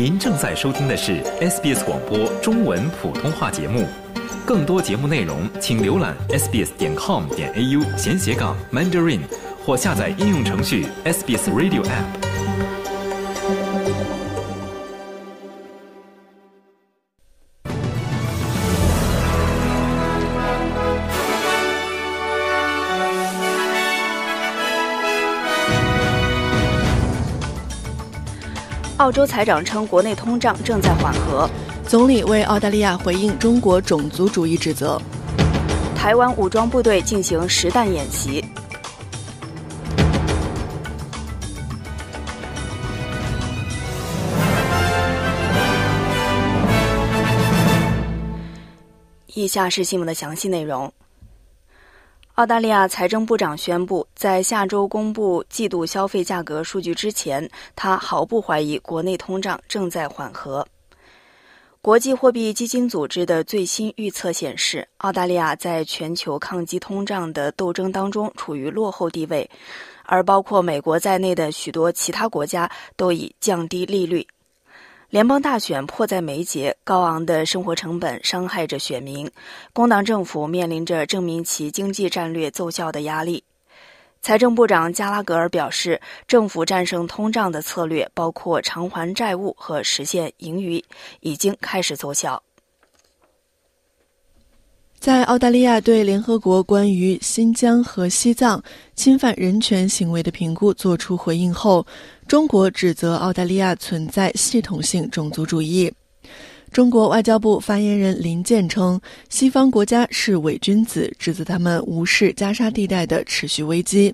您正在收听的是 SBS 广播中文普通话节目，更多节目内容请浏览 sbs.com.au/mandarin 闲或下载应用程序 SBS Radio App。澳洲财长称国内通胀正在缓和。总理为澳大利亚回应中国种族主义指责。台湾武装部队进行实弹演习。以下是新闻的详细内容。澳大利亚财政部长宣布，在下周公布季度消费价格数据之前，他毫不怀疑国内通胀正在缓和。国际货币基金组织的最新预测显示，澳大利亚在全球抗击通胀的斗争当中处于落后地位，而包括美国在内的许多其他国家都已降低利率。联邦大选迫在眉睫，高昂的生活成本伤害着选民。工党政府面临着证明其经济战略奏效的压力。财政部长加拉格尔表示，政府战胜通胀的策略，包括偿还债务和实现盈余，已经开始奏效。在澳大利亚对联合国关于新疆和西藏侵犯人权行为的评估作出回应后，中国指责澳大利亚存在系统性种族主义。中国外交部发言人林健称，西方国家是伪君子，指责他们无视加沙地带的持续危机。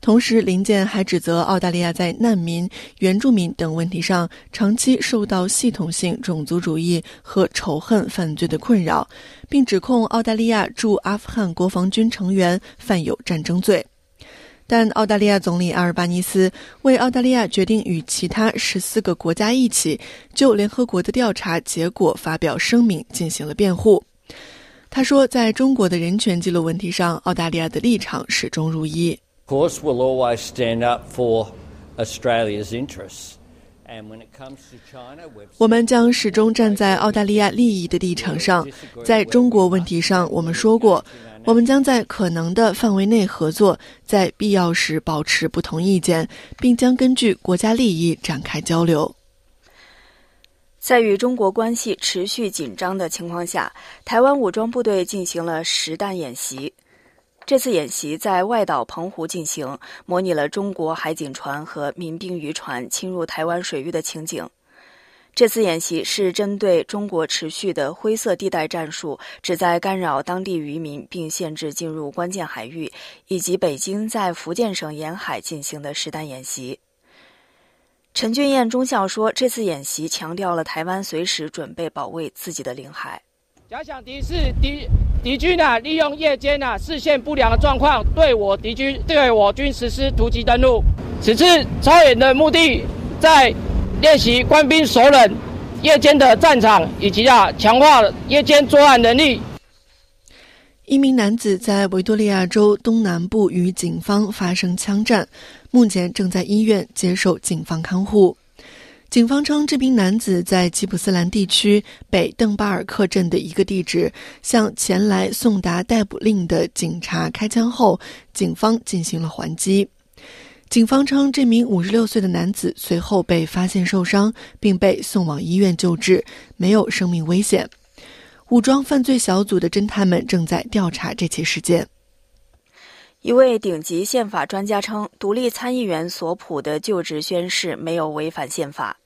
同时，林健还指责澳大利亚在难民、原住民等问题上长期受到系统性种族主义和仇恨犯罪的困扰，并指控澳大利亚驻阿富汗国防军成员犯有战争罪。但澳大利亚总理阿尔巴尼斯为澳大利亚决定与其他十四个国家一起就联合国的调查结果发表声明进行了辩护。他说，在中国的人权记录问题上，澳大利亚的立场始终如一。course will always stand up for australia's interests 我们将始终站在澳大利亚利益的立场上在中国问题上我们说过我们将在可能的范围内合作在必要时保持不同意见并将根据国家利益展开交流在与中国关系持续紧张的情况下台湾武装部队进行了实弹演习这次演习在外岛澎湖进行，模拟了中国海警船和民兵渔船侵入台湾水域的情景。这次演习是针对中国持续的灰色地带战术，旨在干扰当地渔民并限制进入关键海域，以及北京在福建省沿海进行的实弹演习。陈俊彦中校说，这次演习强调了台湾随时准备保卫自己的领海。假想敌是敌敌军啊，利用夜间啊视线不良的状况，对我敌军对我军实施突击登陆。此次参演的目的，在练习官兵首冷夜间的战场，以及啊强化夜间作战能力。一名男子在维多利亚州东南部与警方发生枪战，目前正在医院接受警方看护。警方称，这名男子在吉普斯兰地区北邓巴尔克镇的一个地址向前来送达逮捕令的警察开枪后，警方进行了还击。警方称，这名五十六岁的男子随后被发现受伤，并被送往医院救治，没有生命危险。武装犯罪小组的侦探们正在调查这起事件。一位顶级宪法专家称，独立参议员索普的就职宣誓没有违反宪法。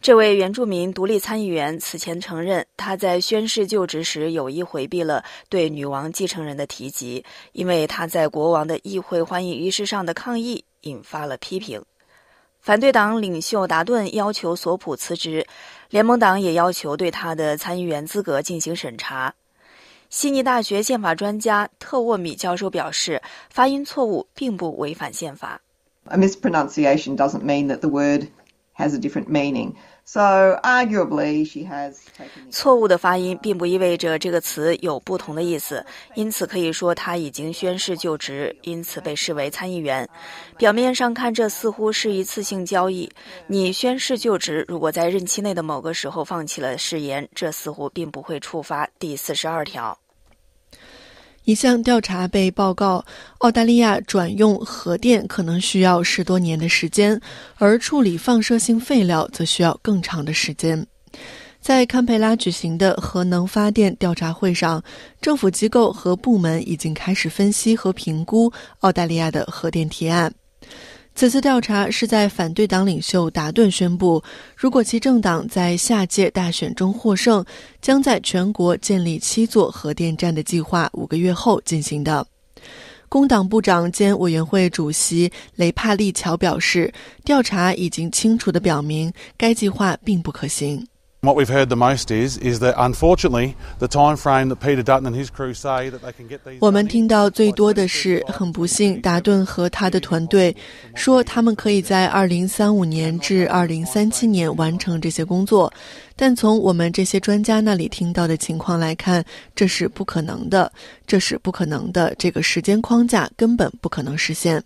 这位原住民独立参议员此前承认，他在宣誓就职时有意回避了对女王继承人的提及，因为他在国王的议会欢迎仪式上的抗议引发了批评。反对党领袖达顿要求索普辞职，联盟党也要求对他的参议员资格进行审查。悉尼大学宪法专家特沃米教授表示，发音错误并不违反宪法。A mispronunciation doesn't mean that the word has a different meaning. So, arguably, she has. 错误的发音并不意味着这个词有不同的意思，因此可以说她已经宣誓就职，因此被视为参议员。表面上看，这似乎是一次性交易。你宣誓就职，如果在任期内的某个时候放弃了誓言，这似乎并不会触发第四十二条。一项调查被报告，澳大利亚转用核电可能需要十多年的时间，而处理放射性废料则需要更长的时间。在堪培拉举行的核能发电调查会上，政府机构和部门已经开始分析和评估澳大利亚的核电提案。此次调查是在反对党领袖达顿宣布，如果其政党在下届大选中获胜，将在全国建立七座核电站的计划五个月后进行的。工党部长兼委员会主席雷帕利乔表示，调查已经清楚地表明该计划并不可行。What we've heard the most is is that unfortunately the time frame that Peter Dutton and his crew say that they can get these 我们听到最多的是，很不幸，达顿和他的团队说他们可以在二零三五年至二零三七年完成这些工作，但从我们这些专家那里听到的情况来看，这是不可能的，这是不可能的，这个时间框架根本不可能实现。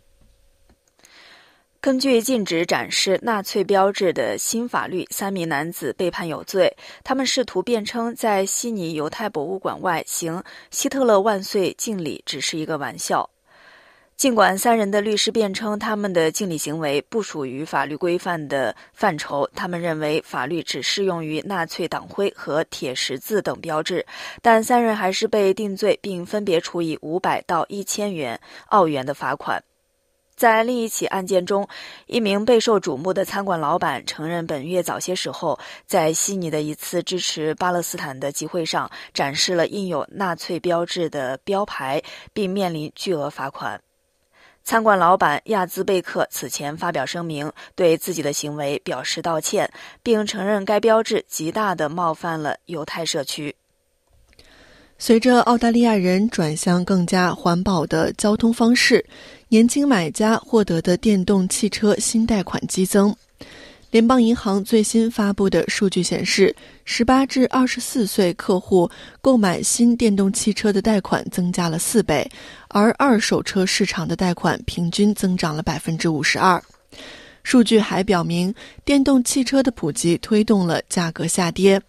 根据禁止展示纳粹标志的新法律，三名男子被判有罪。他们试图辩称，在悉尼犹太博物馆外行“希特勒万岁”敬礼只是一个玩笑。尽管三人的律师辩称，他们的敬礼行为不属于法律规范的范畴，他们认为法律只适用于纳粹党徽和铁十字等标志，但三人还是被定罪，并分别处以五百到一千元澳元的罚款。在另一起案件中，一名备受瞩目的餐馆老板承认，本月早些时候在悉尼的一次支持巴勒斯坦的集会上，展示了印有纳粹标志的标牌，并面临巨额罚款。餐馆老板亚兹贝克此前发表声明，对自己的行为表示道歉，并承认该标志极大的冒犯了犹太社区。随着澳大利亚人转向更加环保的交通方式。年轻买家获得的电动汽车新贷款激增。联邦银行最新发布的数据显示，十八至二十四岁客户购买新电动汽车的贷款增加了四倍，而二手车市场的贷款平均增长了百分之五十二。数据还表明，电动汽车的普及推动了价格下跌。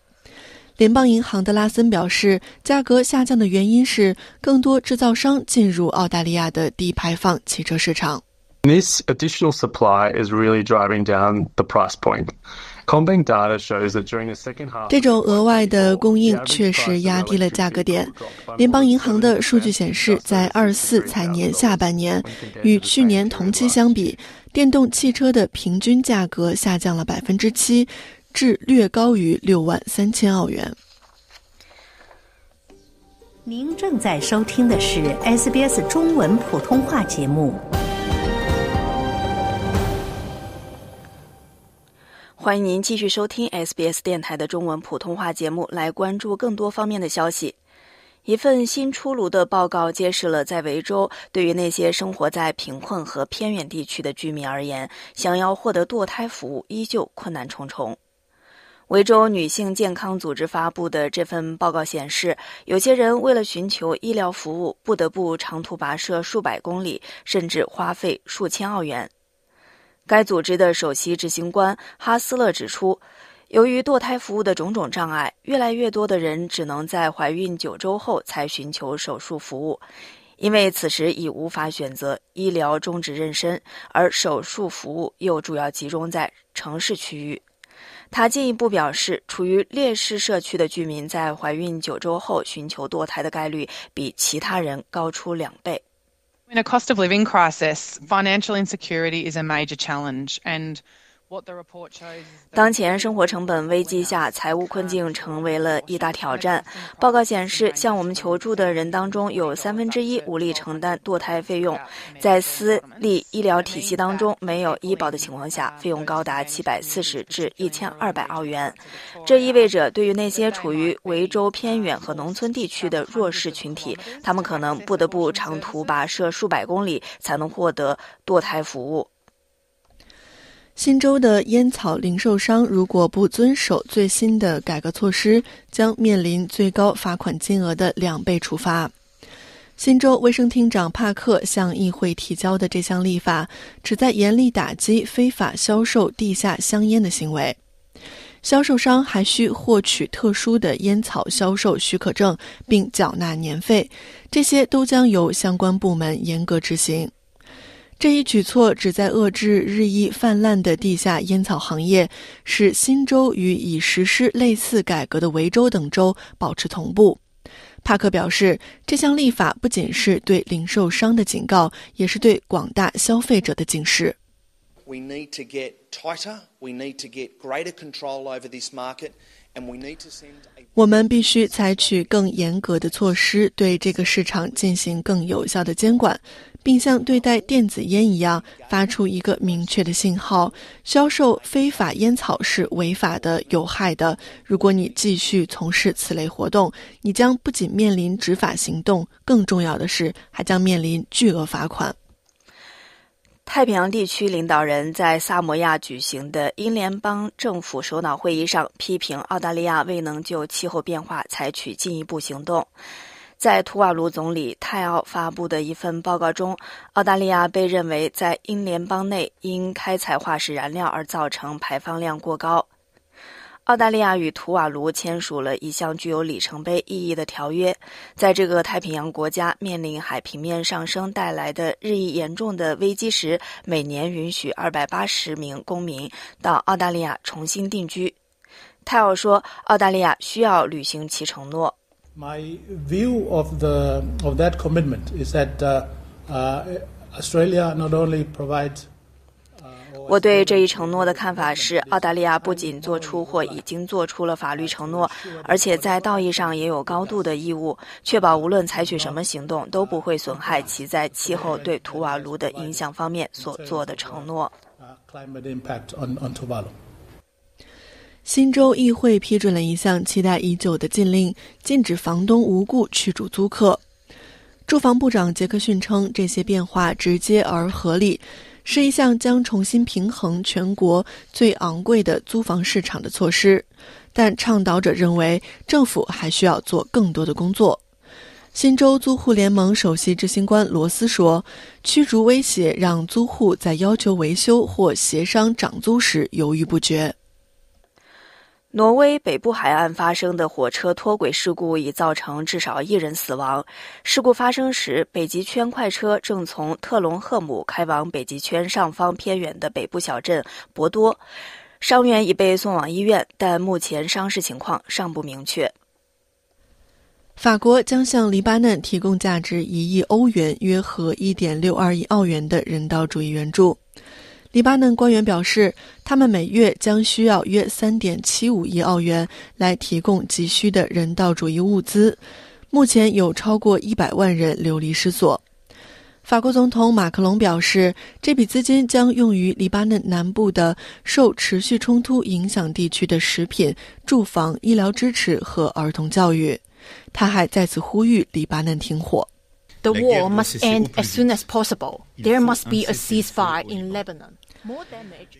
联邦银行的拉森表示，价格下降的原因是更多制造商进入澳大利亚的低排放汽车市场。This additional supply is really driving down the price point. c o m b i n e data shows that during the second half, 这种额外的供应确实压低了价格点。联邦银行的数据显示，在二四财年下半年，与去年同期相比，电动汽车的平均价格下降了百分之七。至略高于六万三千澳元。您正在收听的是 SBS 中文普通话节目。欢迎您继续收听 SBS 电台的中文普通话节目，来关注更多方面的消息。一份新出炉的报告揭示了，在维州，对于那些生活在贫困和偏远地区的居民而言，想要获得堕胎服务依旧困难重重。维州女性健康组织发布的这份报告显示，有些人为了寻求医疗服务，不得不长途跋涉数百公里，甚至花费数千澳元。该组织的首席执行官哈斯勒指出，由于堕胎服务的种种障碍，越来越多的人只能在怀孕九周后才寻求手术服务，因为此时已无法选择医疗终止妊娠，而手术服务又主要集中在城市区域。他进一步表示，处于劣势社区的居民在怀孕九周后寻求堕胎的概率比其他人高出两倍。当前生活成本危机下，财务困境成为了一大挑战。报告显示，向我们求助的人当中有三分之一无力承担堕胎费用。在私立医疗体系当中没有医保的情况下，费用高达七百四十至一千二百澳元。这意味着，对于那些处于维州偏远和农村地区的弱势群体，他们可能不得不长途跋涉数百公里才能获得堕胎服务。新州的烟草零售商如果不遵守最新的改革措施，将面临最高罚款金额的两倍处罚。新州卫生厅长帕克向议会提交的这项立法旨在严厉打击非法销售地下香烟的行为。销售商还需获取特殊的烟草销售许可证，并缴纳年费，这些都将由相关部门严格执行。这一举措旨在遏制日益泛滥的地下烟草行业，使新州与已实施类似改革的维州等州保持同步。帕克表示，这项立法不仅是对零售商的警告，也是对广大消费者的警示。我们必须采取更严格的措施，对这个市场进行更有效的监管。并向对待电子烟一样发出一个明确的信号：销售非法烟草是违法的、有害的。如果你继续从事此类活动，你将不仅面临执法行动，更重要的是，还将面临巨额罚款。太平洋地区领导人在萨摩亚举行的英联邦政府首脑会议上，批评澳大利亚未能就气候变化采取进一步行动。在图瓦卢总理泰奥发布的一份报告中，澳大利亚被认为在英联邦内因开采化石燃料而造成排放量过高。澳大利亚与图瓦卢签署了一项具有里程碑意义的条约，在这个太平洋国家面临海平面上升带来的日益严重的危机时，每年允许二百八十名公民到澳大利亚重新定居。泰奥说：“澳大利亚需要履行其承诺。” my view of the of that commitment is that australia not only provides 我对这一承诺的看法是澳大利亚不仅做出或已经做出了法律承诺而且在道义上也有高度的义务确保无论采取什么行动都不会损害其在气候对图瓦卢的影响方面所做的承诺新州议会批准了一项期待已久的禁令，禁止房东无故驱逐租客。住房部长杰克逊称，这些变化直接而合理，是一项将重新平衡全国最昂贵的租房市场的措施。但倡导者认为，政府还需要做更多的工作。新州租户联盟首席执行官罗斯说：“驱逐威胁让租户在要求维修或协商涨租时犹豫不决。”挪威北部海岸发生的火车脱轨事故已造成至少一人死亡。事故发生时，北极圈快车正从特隆赫姆开往北极圈上方偏远的北部小镇博多。伤员已被送往医院，但目前伤势情况尚不明确。法国将向黎巴嫩提供价值一亿欧元（约合一点六二亿澳元）的人道主义援助。黎巴嫩官员表示，他们每月将需要约三点七五亿澳元来提供急需的人道主义物资。目前有超过一百万人流离失所。法国总统马克龙表示，这笔资金将用于黎巴嫩南部的受持续冲突影响地区的食品、住房、医疗支持和儿童教育。他还再次呼吁黎巴嫩停火。The war must end as soon as possible. There must be a ceasefire in Lebanon.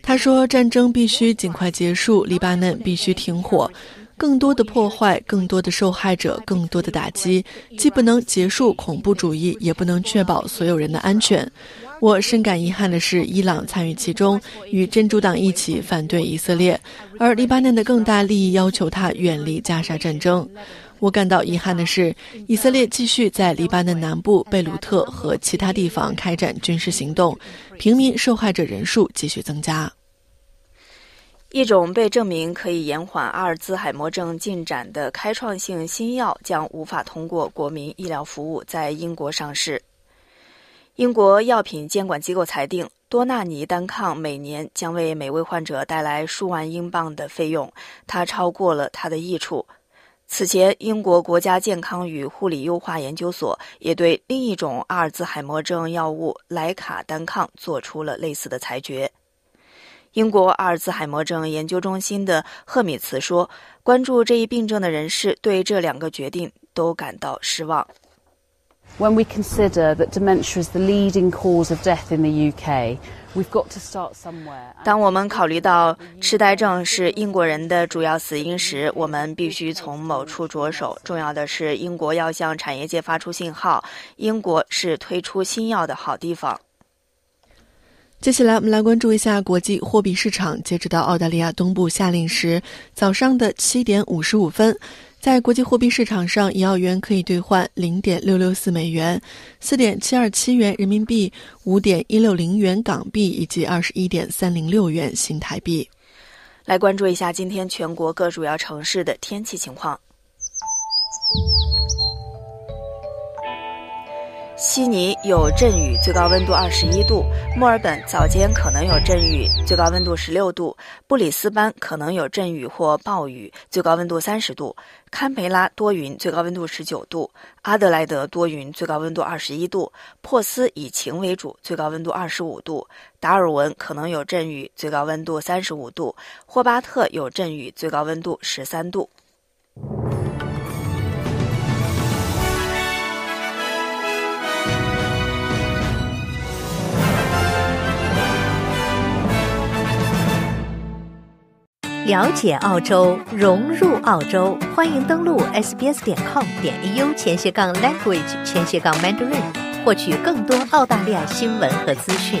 他说：“战争必须尽快结束，黎巴嫩必须停火。更多的破坏，更多的受害者，更多的打击，既不能结束恐怖主义，也不能确保所有人的安全。我深感遗憾的是，伊朗参与其中，与真主党一起反对以色列，而黎巴嫩的更大利益要求他远离加沙战争。”我感到遗憾的是，以色列继续在黎巴嫩南部贝鲁特和其他地方开展军事行动，平民受害者人数继续增加。一种被证明可以延缓阿尔兹海默症进展的开创性新药将无法通过国民医疗服务在英国上市。英国药品监管机构裁定，多纳尼单抗每年将为每位患者带来数万英镑的费用，它超过了它的益处。此前，英国国家健康与护理优化研究所也对另一种阿尔兹海默症药物莱卡单抗做出了类似的裁决。英国阿尔兹海默症研究中心的赫米茨说：“关注这一病症的人士对这两个决定都感到失望。” when we consider that dementia is the leading cause of death in the UK, we've got to start somewhere. 当我们考虑到痴呆症是英国人的主要死因时，我们必须从某处着手。重要的是，英国要向产业界发出信号：英国是推出新药的好地方。接下来，我们来关注一下国际货币市场。截止到澳大利亚东部夏令时早上的七点五十五分，在国际货币市场上，一澳元可以兑换零点六六四美元、四点七二七元人民币、五点一六零元港币以及二十一点三零六元新台币。来关注一下今天全国各主要城市的天气情况。悉尼有阵雨，最高温度二十一度。墨尔本早间可能有阵雨，最高温度十六度。布里斯班可能有阵雨或暴雨，最高温度三十度。堪培拉多云，最高温度十九度。阿德莱德多云，最高温度二十一度。珀斯以晴为主，最高温度二十五度。达尔文可能有阵雨，最高温度三十五度。霍巴特有阵雨，最高温度十三度。了解澳洲，融入澳洲，欢迎登录 sbs.com.au 点点前斜杠 language 前斜杠 Mandarin 获取更多澳大利亚新闻和资讯。